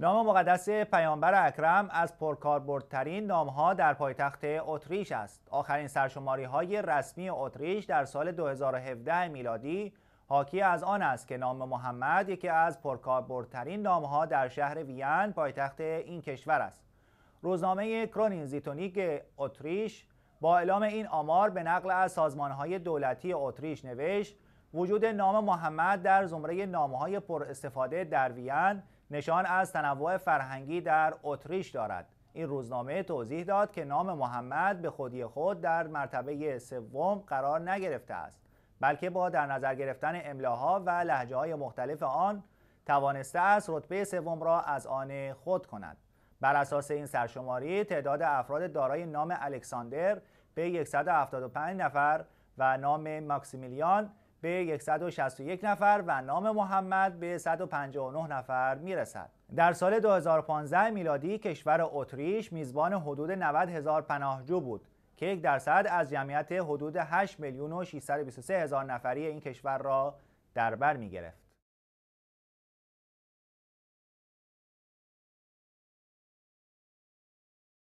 نام مقدس پیامبر اکرم از پرکاربردترین نامها در پایتخت اتریش است. آخرین سرشماری های رسمی اتریش در سال 2017 میلادی حاکی از آن است که نام محمد یکی از پرکاربردترین نامها در شهر وین پایتخت این کشور است. روزنامه کرونین زیتونیک اتریش با اعلام این آمار به نقل از سازمانهای دولتی اتریش نوشت وجود نام محمد در زمره نامهای پر استفاده در وین نشان از تنوع فرهنگی در اتریش دارد این روزنامه توضیح داد که نام محمد به خودی خود در مرتبه سوم قرار نگرفته است بلکه با در نظر گرفتن املاها و لحجه های مختلف آن توانسته است رتبه سوم را از آن خود کند بر اساس این سرشماری تعداد افراد دارای نام الکساندر به 175 نفر و نام ماکسیمیلیان به 161 نفر و نام محمد به 159 نفر میرسد در سال 2015 میلادی کشور اتریش میزبان حدود 90 هزار پناهجو بود که یک درصد از جمعیت حدود 8 میلیون و 623 هزار نفری این کشور را در بر می